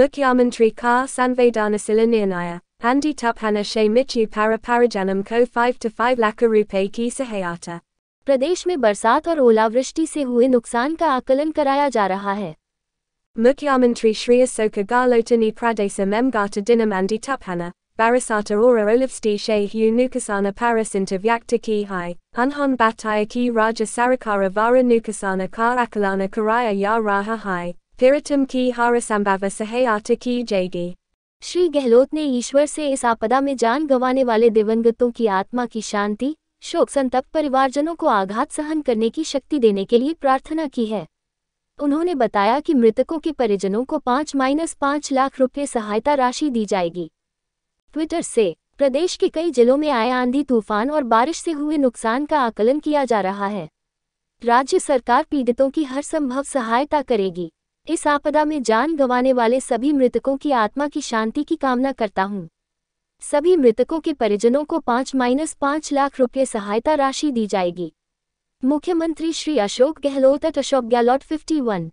मुख्यमंत्री का संवेदनशील निर्णय Andy Tuphana Shea Michu Para Parajanam Co 5 to 5 lakh रुपए की सहायता प्रदेश में बरसात और ओलावृष्टि से हुए नुकसान का आकलन कराया जा रहा है मुख्यमंत्री श्री अशोक गहलोतनी प्रदेशम एम गाट दिनम एंडी टपहना Barasata ora olivsti shehu nukasana parasinta vyakta ki hai, unhon bataya ki raja sarakara vara nukasana karakalana karaya ya raha hai. स्थिरतम की संभव सहायता की जाएगी श्री गहलोत ने ईश्वर से इस आपदा में जान गंवाने वाले दिवंगतों की आत्मा की शांति शोक संतप्त परिवारजनों को आघात सहन करने की शक्ति देने के लिए प्रार्थना की है उन्होंने बताया कि मृतकों के परिजनों को पाँच माइनस पाँच लाख रुपये सहायता राशि दी जाएगी ट्विटर से प्रदेश के कई जिलों में आए आंधी तूफान और बारिश से हुए नुकसान का आकलन किया जा रहा है राज्य सरकार पीड़ितों की हर संभव सहायता करेगी इस आपदा में जान गंवाने वाले सभी मृतकों की आत्मा की शांति की कामना करता हूँ सभी मृतकों के परिजनों को पाँच माइनस पाँच लाख रुपये सहायता राशि दी जाएगी मुख्यमंत्री श्री अशोक गहलोत अट अशोक गहलोत फिफ्टी वन